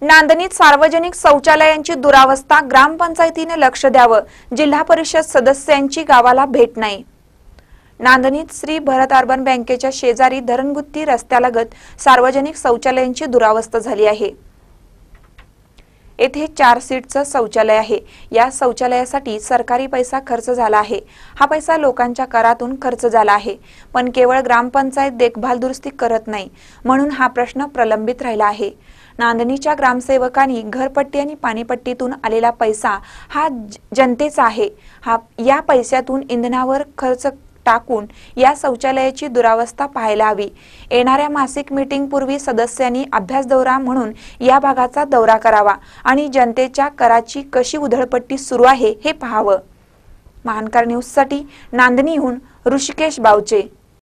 नांदणीत सार्वजनिक शौचालयांची दुरावस्था ग्रामपंचायतीने लक्ष द्यावं जिल्हा परिषद सदस्यांची गावाला भेट नाही नांदणीत श्री भरत अर्बन बँकेच्या शेजारी धरणगुत्ती रस्त्यालगत सार्वजनिक शौचालयांची दुरावस्था झाली आहे येथे चार सीटचं शौचालय आहे या शौचालयासाठी सरकारी पैसा खर्च झाला आहे हा पैसा लोकांच्या करातून खर्च झाला आहे पण केवळ ग्रामपंचायत देखभाल दुरुस्ती करत नाही म्हणून हा प्रश्न प्रलंबित राहिला आहे नांदणीच्या ग्रामसेवकांनी घरपट्टी आणि पाणीपट्टीतून आलेला पैसा हा जनतेचा आहे हा या पैशातून इंधनावर खर्च टाकून या शौचालयाची दुरावस्था पाहायला हवी येणाऱ्या मासिक मीटिंगपूर्वी सदस्यांनी अभ्यास दौरा म्हणून या भागाचा दौरा करावा आणि जनतेच्या कराची कशी उधळपट्टी सुरू आहे हे पहावं महानकार साठी नांदणीहून ऋषिकेश बावचे